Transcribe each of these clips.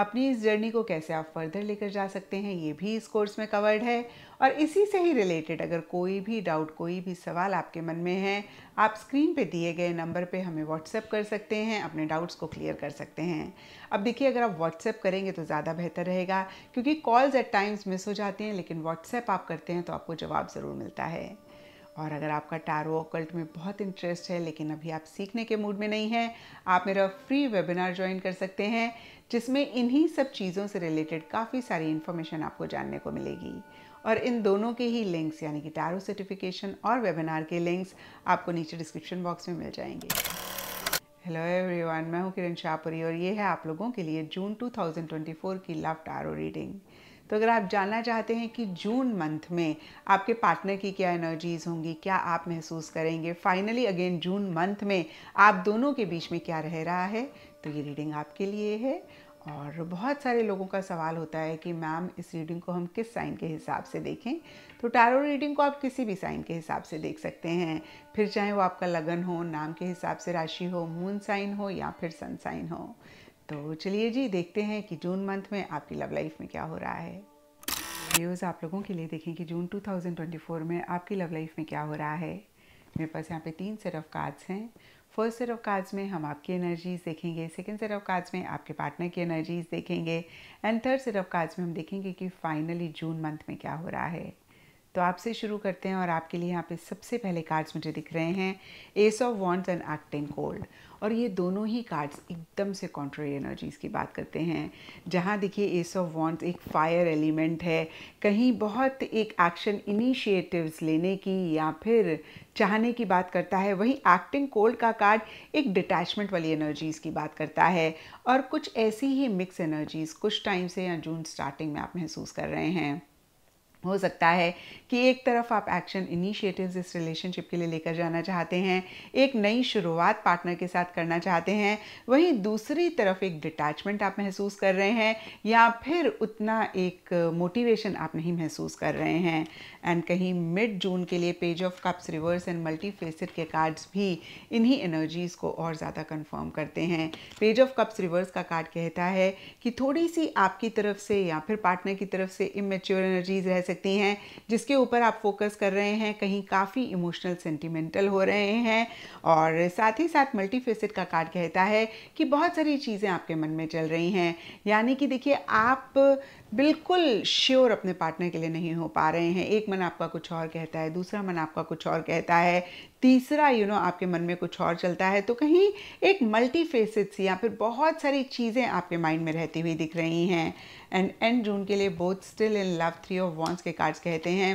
अपनी इस जर्नी को कैसे आप फर्दर लेकर जा सकते हैं ये भी इस कोर्स में कवर्ड है और इसी से ही रिलेटेड अगर कोई भी डाउट कोई भी सवाल आपके मन में है आप स्क्रीन पे दिए गए नंबर पे हमें व्हाट्सएप कर सकते हैं अपने डाउट्स को क्लियर कर सकते हैं अब देखिए अगर आप व्हाट्सएप करेंगे तो ज़्यादा बेहतर रहेगा क्योंकि कॉल्स एट टाइम्स मिस हो जाती हैं लेकिन व्हाट्सएप आप करते हैं तो आपको जवाब ज़रूर मिलता है और अगर आपका टैरो ओकल्ट में बहुत इंटरेस्ट है लेकिन अभी आप सीखने के मूड में नहीं हैं आप मेरा फ्री वेबिनार ज्वाइन कर सकते हैं जिसमें इन्हीं सब चीज़ों से रिलेटेड काफ़ी सारी इन्फॉर्मेशन आपको जानने को मिलेगी और इन दोनों के ही लिंक्स यानी कि टैरो सर्टिफिकेशन और वेबिनार के लिंक्स आपको नीचे डिस्क्रिप्शन बॉक्स में मिल जाएंगे हेलो एवरीवन मैं हूं किरण शाहपुरी और ये है आप लोगों के लिए जून 2024 की लव टैरो रीडिंग तो अगर आप जानना चाहते हैं कि जून मंथ में आपके पार्टनर की क्या एनर्जीज होंगी क्या आप महसूस करेंगे फाइनली अगेन जून मंथ में आप दोनों के बीच में क्या रह रहा है तो ये रीडिंग आपके लिए है और बहुत सारे लोगों का सवाल होता है कि मैम इस रीडिंग को हम किस साइन के हिसाब से देखें तो टैरो रीडिंग को आप किसी भी साइन के हिसाब से देख सकते हैं फिर चाहे वो आपका लगन हो नाम के हिसाब से राशि हो मून साइन हो या फिर सन साइन हो तो चलिए जी देखते हैं कि जून मंथ में आपकी लव लाइफ में क्या हो रहा है व्यूज़ आप लोगों के लिए देखें कि जून 2024 में आपकी लव लाइफ में क्या हो रहा है मेरे पास यहाँ पे तीन सेट ऑफ कार्ड्स हैं फर्स्ट सेट ऑफ कार्ड्स में हम आपकी एनर्जीज़ देखेंगे सेकेंड सेट ऑफ कार्ड्स में आपके पार्टनर की एनर्जीज़ देखेंगे and third set of cards में हम देखेंगे कि फाइनली जून मंथ में क्या हो रहा है तो आपसे शुरू करते हैं और आपके लिए यहाँ पे सबसे पहले कार्ड्स मुझे दिख रहे हैं ace of wands and acting cold और ये दोनों ही कार्ड्स एकदम से कॉन्ट्री एनर्जीज़ की बात करते हैं जहाँ देखिए एस ऑफ वॉन्ट्स एक फायर एलिमेंट है कहीं बहुत एक एक्शन इनिशिएटिव्स लेने की या फिर चाहने की बात करता है वहीं एक्टिंग कोल्ड का कार्ड एक डिटैचमेंट वाली एनर्जीज़ की बात करता है और कुछ ऐसी ही मिक्स एनर्जीज़ कुछ टाइम से या जून स्टार्टिंग में आप महसूस कर रहे हैं हो सकता है कि एक तरफ आप एक्शन इनिशिएटिव्स इस रिलेशनशिप के लिए लेकर जाना चाहते हैं एक नई शुरुआत पार्टनर के साथ करना चाहते हैं वहीं दूसरी तरफ एक डिटैचमेंट आप महसूस कर रहे हैं या फिर उतना एक मोटिवेशन आप नहीं महसूस कर रहे हैं एंड कहीं मिड जून के लिए page of cups reverse and multi faceted के कार्ड्स भी इन्हीं एनर्जीज़ को और ज़्यादा कन्फर्म करते हैं पेज ऑफ कप्स रिवर्स का कार्ड कहता है कि थोड़ी सी आपकी तरफ से या फिर पार्टनर की तरफ से इमेच्योर एनर्जीज रह सकती हैं जिसके ऊपर आप फोकस कर रहे हैं कहीं काफ़ी इमोशनल सेंटिमेंटल हो रहे हैं और साथ ही साथ मल्टी का कार्ड कहता है कि बहुत सारी चीज़ें आपके मन में चल रही हैं यानी कि देखिए आप बिल्कुल श्योर अपने पार्टनर के लिए नहीं हो पा रहे हैं एक मन आपका कुछ और कहता है दूसरा मन आपका कुछ और कहता है तीसरा यू you नो know, आपके मन में कुछ और चलता है तो कहीं एक मल्टी सी या फिर बहुत सारी चीज़ें आपके माइंड में रहती हुई दिख रही हैं एंड एंड जून के लिए both still in love three of wands के कार्ड्स कहते हैं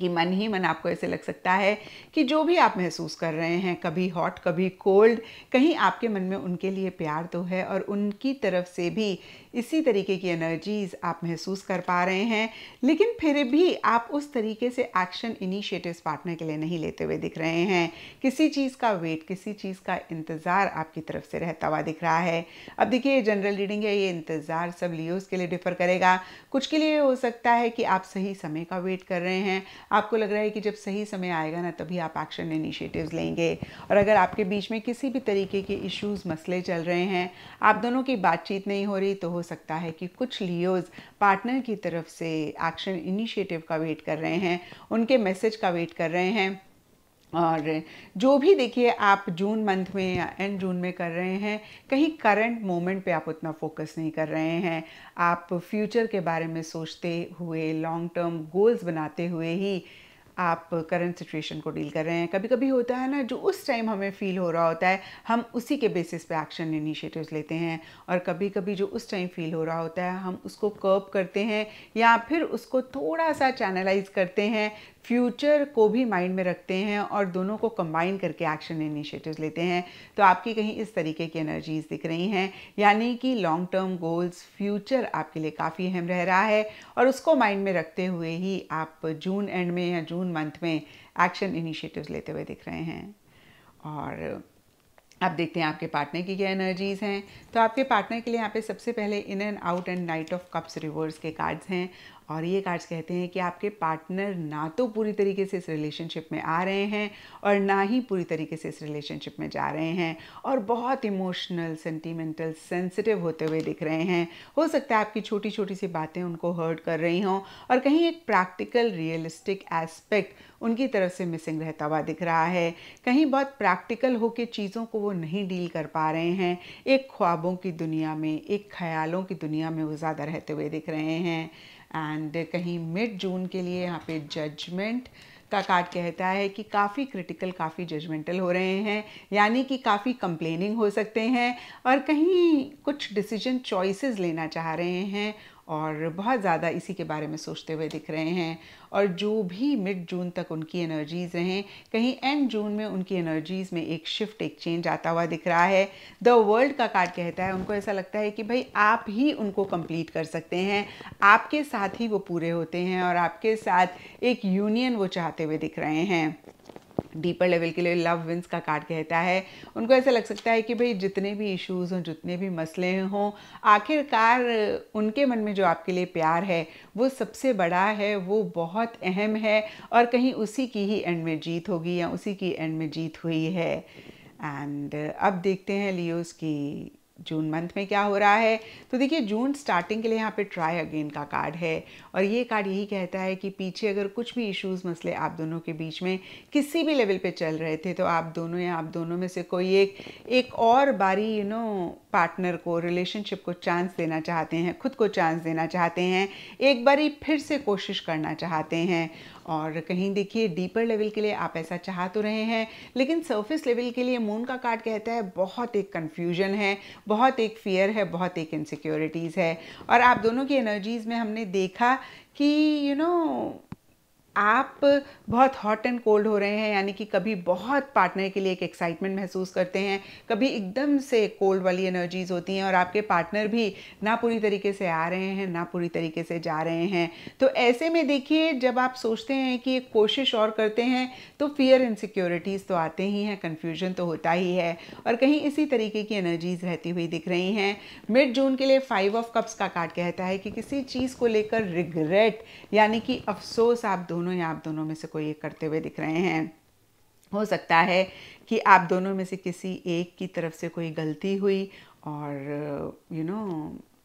कि मन ही मन आपको ऐसे लग सकता है कि जो भी आप महसूस कर रहे हैं कभी हॉट कभी कोल्ड कहीं आपके मन में उनके लिए प्यार तो है और उनकी तरफ से भी इसी तरीके की एनर्जीज आप महसूस कर पा रहे हैं लेकिन फिर भी आप उस तरीके से एक्शन इनिशिएटिव्स पार्टनर के लिए नहीं लेते हुए दिख रहे हैं किसी चीज़ का वेट किसी चीज़ का इंतज़ार आपकी तरफ से रहता हुआ दिख रहा है अब देखिए ये जनरल रीडिंग है ये इंतज़ार सब लियोज के लिए डिफ़र करेगा कुछ के लिए हो सकता है कि आप सही समय का वेट कर रहे हैं आपको लग रहा है कि जब सही समय आएगा ना तभी आप एक्शन इनिशिएटिव लेंगे और अगर आपके बीच में किसी भी तरीके के इश्यूज़ मसले चल रहे हैं आप दोनों की बातचीत नहीं हो रही तो हो सकता है कि कुछ लियोज पार्टनर की तरफ से एक्शन इनिशिएटिव का वेट कर रहे हैं उनके मैसेज का वेट कर रहे हैं और जो भी देखिए आप जून मंथ में या एंड जून में कर रहे हैं कहीं करंट मोमेंट पे आप उतना फोकस नहीं कर रहे हैं आप फ्यूचर के बारे में सोचते हुए लॉन्ग टर्म गोल्स बनाते हुए ही आप करंट सिचुएशन को डील कर रहे हैं कभी कभी होता है ना जो उस टाइम हमें फील हो रहा होता है हम उसी के बेसिस पे एक्शन इनिशिएटिव्स लेते हैं और कभी कभी जो उस टाइम फील हो रहा होता है हम उसको कर्व करते हैं या फिर उसको थोड़ा सा चैनलाइज करते हैं फ्यूचर को भी माइंड में रखते हैं और दोनों को कंबाइन करके एक्शन इनिशिएटिव्स लेते हैं तो आपकी कहीं इस तरीके की एनर्जीज दिख रही हैं यानी कि लॉन्ग टर्म गोल्स फ्यूचर आपके लिए काफ़ी अहम रह रहा है और उसको माइंड में रखते हुए ही आप जून एंड में या जून मंथ में एक्शन इनिशिएटिव्स लेते हुए दिख रहे हैं और आप देखते हैं आपके पार्टनर की क्या एनर्जीज हैं तो आपके पार्टनर के लिए यहाँ पे सबसे पहले in and out and knight of cups reverse के कार्ड्स हैं और ये कार्ड्स कहते हैं कि आपके पार्टनर ना तो पूरी तरीके से इस रिलेशनशिप में आ रहे हैं और ना ही पूरी तरीके से इस रिलेशनशिप में जा रहे हैं और बहुत इमोशनल सेंटिमेंटल सेंसिटिव होते हुए दिख रहे हैं हो सकता है आपकी छोटी छोटी सी बातें उनको हर्ट कर रही हों और कहीं एक प्रैक्टिकल रियलिस्टिक एस्पेक्ट उनकी तरफ से मिसिंग रहता हुआ दिख रहा है कहीं बहुत प्रैक्टिकल होकर चीज़ों को वो नहीं डील कर पा रहे हैं एक ख्वाबों की दुनिया में एक ख्यालों की दुनिया में वो ज़्यादा रहते हुए दिख रहे हैं एंड कहीं मिड जून के लिए यहाँ पे जजमेंट का कार्ड कहता है कि काफ़ी क्रिटिकल काफ़ी जजमेंटल हो रहे हैं यानी कि काफ़ी कंप्लेनिंग हो सकते हैं और कहीं कुछ डिसीजन चॉइसेस लेना चाह रहे हैं और बहुत ज़्यादा इसी के बारे में सोचते हुए दिख रहे हैं और जो भी मिड जून तक उनकी एनर्जीज़ रहें कहीं एंड जून में उनकी एनर्जीज़ में एक शिफ्ट एक चेंज आता हुआ दिख रहा है द वर्ल्ड का कार्ड कहता है उनको ऐसा लगता है कि भाई आप ही उनको कंप्लीट कर सकते हैं आपके साथ ही वो पूरे होते हैं और आपके साथ एक यूनियन वो चाहते हुए दिख रहे हैं डीपर लेवल के लिए लव विंस का कार्ड कहता है उनको ऐसा लग सकता है कि भाई जितने भी इश्यूज़ हों जितने भी मसले हों आखिरकार उनके मन में जो आपके लिए प्यार है वो सबसे बड़ा है वो बहुत अहम है और कहीं उसी की ही एंड में जीत होगी या उसी की एंड में जीत हुई है एंड अब देखते हैं लियोज़ की जून मंथ में क्या हो रहा है तो देखिए जून स्टार्टिंग के लिए यहाँ पे ट्राई अगेन का कार्ड है और ये कार्ड यही कहता है कि पीछे अगर कुछ भी इश्यूज मसले आप दोनों के बीच में किसी भी लेवल पे चल रहे थे तो आप दोनों या आप दोनों में से कोई एक एक और बारी यू नो पार्टनर को रिलेशनशिप को चांस देना चाहते हैं खुद को चांस देना चाहते हैं एक बारी फिर से कोशिश करना चाहते हैं और कहीं देखिए डीपर लेवल के लिए आप ऐसा चाह तो रहे हैं लेकिन सरफेस लेवल के लिए मून का कार्ड कहता है बहुत एक कन्फ्यूजन है बहुत एक फियर है बहुत एक इनसिक्योरिटीज़ है और आप दोनों की एनर्जीज़ में हमने देखा कि यू you नो know, आप बहुत हॉट एंड कोल्ड हो रहे हैं यानी कि कभी बहुत पार्टनर के लिए एक एक्साइटमेंट महसूस करते हैं कभी एकदम से कोल्ड वाली एनर्जीज़ होती हैं और आपके पार्टनर भी ना पूरी तरीके से आ रहे हैं ना पूरी तरीके से जा रहे हैं तो ऐसे में देखिए जब आप सोचते हैं कि एक कोशिश और करते हैं तो फियर इनसिक्योरिटीज़ तो आते ही हैं कन्फ्यूजन तो होता ही है और कहीं इसी तरीके की एनर्जीज़ रहती हुई दिख रही हैं मिड जून के लिए फाइव ऑफ कप्स का कार्ड कहता है कि किसी चीज़ को लेकर रिग्रेट यानी कि अफसोस आप दोनों दोनों या आप दोनों में से कोई एक करते हुए दिख रहे हैं हो सकता है कि आप दोनों में से किसी एक की तरफ से कोई गलती हुई और यू you नो know,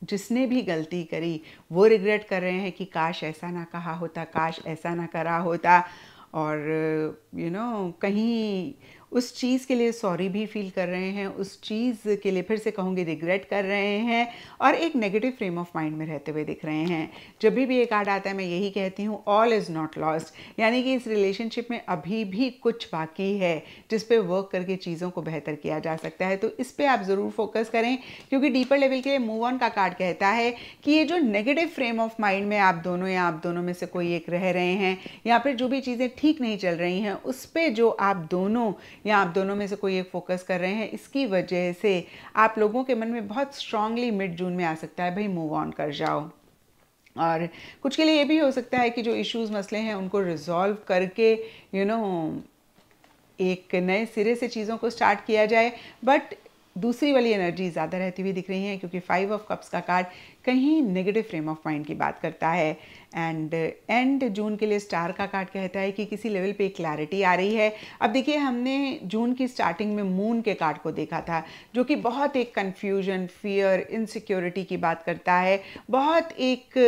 जिसने भी गलती करी वो रिग्रेट कर रहे हैं कि काश ऐसा ना कहा होता काश ऐसा ना करा होता और यू you नो know, कहीं उस चीज़ के लिए सॉरी भी फील कर रहे हैं उस चीज़ के लिए फिर से कहूँगी रिग्रेट कर रहे हैं और एक नेगेटिव फ्रेम ऑफ माइंड में रहते हुए दिख रहे हैं जब भी भी ये कार्ड आता है मैं यही कहती हूँ ऑल इज़ नॉट लॉस्ट यानी कि इस रिलेशनशिप में अभी भी कुछ बाकी है जिस पर वर्क करके चीज़ों को बेहतर किया जा सकता है तो इस पर आप ज़रूर फोकस करें क्योंकि डीपर लेवल के लिए मूव ऑन का कार्ड कहता है कि ये जो नेगेटिव फ्रेम ऑफ माइंड में आप दोनों या आप दोनों में से कोई एक रह रहे हैं या फिर जो भी चीज़ें ठीक नहीं चल रही हैं उस पर जो आप दोनों या आप दोनों में से कोई एक फोकस कर रहे हैं इसकी वजह से आप लोगों के मन में बहुत स्ट्रांगली मिड जून में आ सकता है भाई मूव ऑन कर जाओ और कुछ के लिए ये भी हो सकता है कि जो इश्यूज मसले हैं उनको रिजॉल्व करके यू you नो know, एक नए सिरे से चीज़ों को स्टार्ट किया जाए बट दूसरी वाली एनर्जी ज़्यादा रहती हुई दिख रही है क्योंकि फाइव ऑफ कप्स का कार्ड कहीं नेगेटिव फ्रेम ऑफ माइंड की बात करता है एंड एंड uh, जून के लिए स्टार का कार्ड कहता है कि किसी लेवल पे क्लैरिटी आ रही है अब देखिए हमने जून की स्टार्टिंग में मून के कार्ड को देखा था जो कि बहुत एक कन्फ्यूजन फियर इनसिक्योरिटी की बात करता है बहुत एक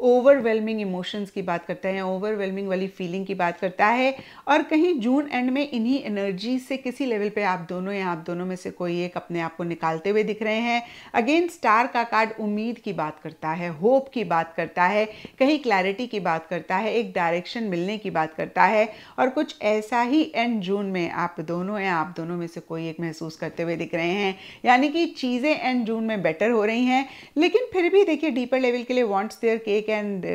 ओवरवेलमिंग इमोशंस की बात करता है ओवरवेलमिंग वाली फीलिंग की बात करता है और कहीं जून एंड में इन्हीं एनर्जी से किसी लेवल पे आप दोनों या आप दोनों में से कोई एक अपने आप को निकालते हुए दिख रहे हैं अगेन स्टार का कार्ड उम्मीद की बात करता है होप की बात करता है कहीं क्लैरिटी की बात करता है एक डायरेक्शन मिलने की बात करता है और कुछ ऐसा ही एंड जून में आप दोनों या आप दोनों में से कोई एक महसूस करते हुए दिख रहे हैं यानी कि चीज़ें एंड जून में बेटर हो रही हैं लेकिन फिर भी देखिए डीपर लेवल के लिए wants their cake take and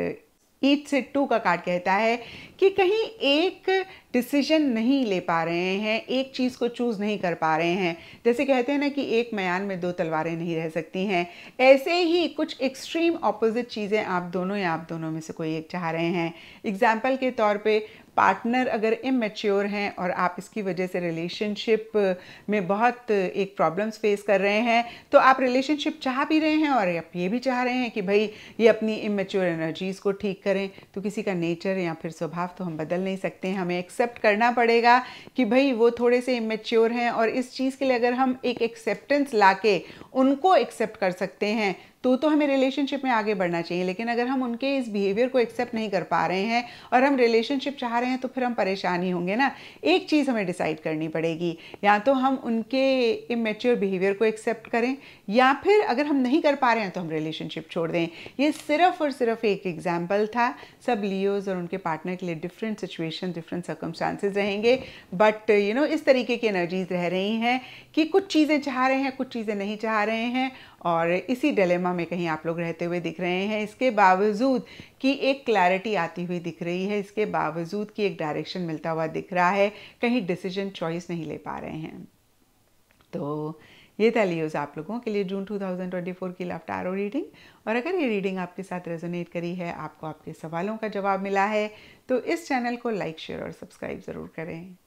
eat से टू का कार्ड कहता है कि कहीं एक डिसीजन नहीं ले पा रहे हैं एक चीज़ को चूज़ नहीं कर पा रहे हैं जैसे कहते हैं ना कि एक मयान में दो तलवारें नहीं रह सकती हैं ऐसे ही कुछ एक्सट्रीम ऑपोजिट चीज़ें आप दोनों या आप दोनों में से कोई एक चाह रहे हैं एग्जाम्पल के तौर पे पार्टनर अगर इमेच्योर हैं और आप इसकी वजह से रिलेशनशिप में बहुत एक प्रॉब्लम्स फेस कर रहे हैं तो आप रिलेशनशिप चाह भी रहे हैं और आप ये भी चाह रहे हैं कि भाई ये अपनी इमेच्योर एनर्जीज़ को ठीक करें तो किसी का नेचर या फिर स्वभाव तो हम बदल नहीं सकते हैं हमें एक्सेप्ट करना पड़ेगा कि भाई वो थोड़े से इमेच्योर हैं और इस चीज़ के लिए अगर हम एक एक्सेप्टेंस ला के उनको एक्सेप्ट कर सकते हैं तो तो हमें रिलेशनशिप में आगे बढ़ना चाहिए लेकिन अगर हम उनके इस बिहेवियर को एक्सेप्ट नहीं कर पा रहे हैं और हम रिलेशनशिप चाह रहे हैं तो फिर हम परेशान ही होंगे ना एक चीज़ हमें डिसाइड करनी पड़ेगी या तो हम उनके इमेच्योर बिहेवियर को एक्सेप्ट करें या फिर अगर हम नहीं कर पा रहे हैं तो हम रिलेशनशिप छोड़ दें ये सिर्फ और सिर्फ एक एग्जाम्पल था सब लियोज और उनके पार्टनर के लिए डिफरेंट सिचुएशन डिफरेंट सर्कमस्टांसेज रहेंगे बट यू नो इस तरीके की एनर्जीज रह रही हैं कि कुछ चीज़ें चाह रहे हैं कुछ चीज़ें नहीं चाह रहे हैं और इसी डिलेमा में कहीं आप लोग रहते हुए दिख रहे हैं इसके बावजूद कि एक क्लैरिटी आती हुई दिख रही है इसके बावजूद कि एक डायरेक्शन मिलता हुआ दिख रहा है कहीं डिसीजन चॉइस नहीं ले पा रहे हैं तो ये था लियोज आप लोगों के लिए जून 2024 की लफ्ट आरो रीडिंग और अगर ये रीडिंग आपके साथ रेजोनेट करी है आपको आपके सवालों का जवाब मिला है तो इस चैनल को लाइक शेयर और सब्सक्राइब ज़रूर करें